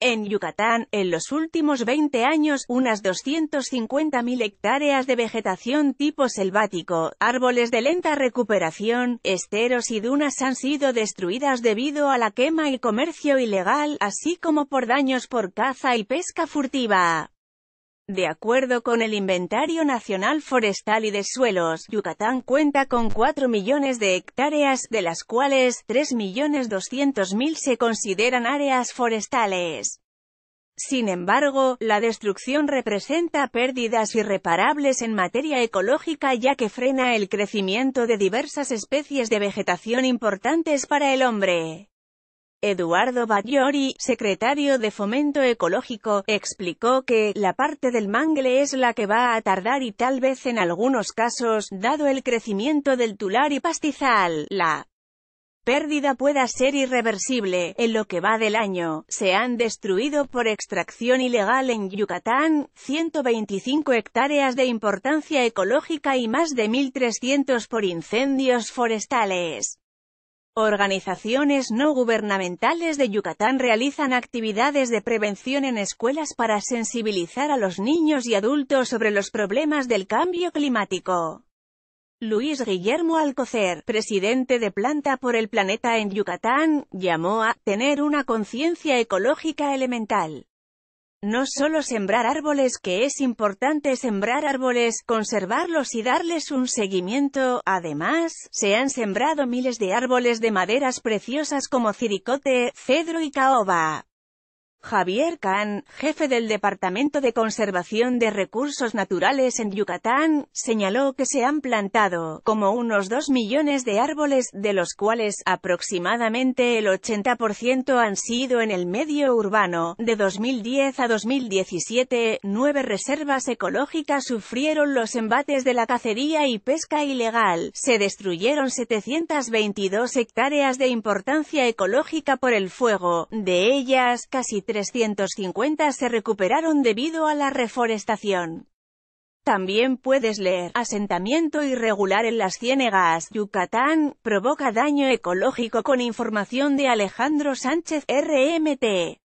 En Yucatán, en los últimos 20 años, unas 250.000 hectáreas de vegetación tipo selvático, árboles de lenta recuperación, esteros y dunas han sido destruidas debido a la quema y comercio ilegal, así como por daños por caza y pesca furtiva. De acuerdo con el Inventario Nacional Forestal y de Suelos, Yucatán cuenta con 4 millones de hectáreas, de las cuales 3.200.000 se consideran áreas forestales. Sin embargo, la destrucción representa pérdidas irreparables en materia ecológica ya que frena el crecimiento de diversas especies de vegetación importantes para el hombre. Eduardo Bagliori, secretario de Fomento Ecológico, explicó que, la parte del mangle es la que va a tardar y tal vez en algunos casos, dado el crecimiento del tular y pastizal, la pérdida pueda ser irreversible. En lo que va del año, se han destruido por extracción ilegal en Yucatán, 125 hectáreas de importancia ecológica y más de 1.300 por incendios forestales. Organizaciones no gubernamentales de Yucatán realizan actividades de prevención en escuelas para sensibilizar a los niños y adultos sobre los problemas del cambio climático. Luis Guillermo Alcocer, presidente de Planta por el Planeta en Yucatán, llamó a «tener una conciencia ecológica elemental». No solo sembrar árboles que es importante sembrar árboles, conservarlos y darles un seguimiento, además, se han sembrado miles de árboles de maderas preciosas como ciricote, cedro y caoba. Javier Kahn, jefe del Departamento de Conservación de Recursos Naturales en Yucatán, señaló que se han plantado como unos 2 millones de árboles, de los cuales aproximadamente el 80% han sido en el medio urbano. De 2010 a 2017, nueve reservas ecológicas sufrieron los embates de la cacería y pesca ilegal. Se destruyeron 722 hectáreas de importancia ecológica por el fuego, de ellas casi 350 se recuperaron debido a la reforestación. También puedes leer, asentamiento irregular en las ciénegas, Yucatán, provoca daño ecológico con información de Alejandro Sánchez, RMT.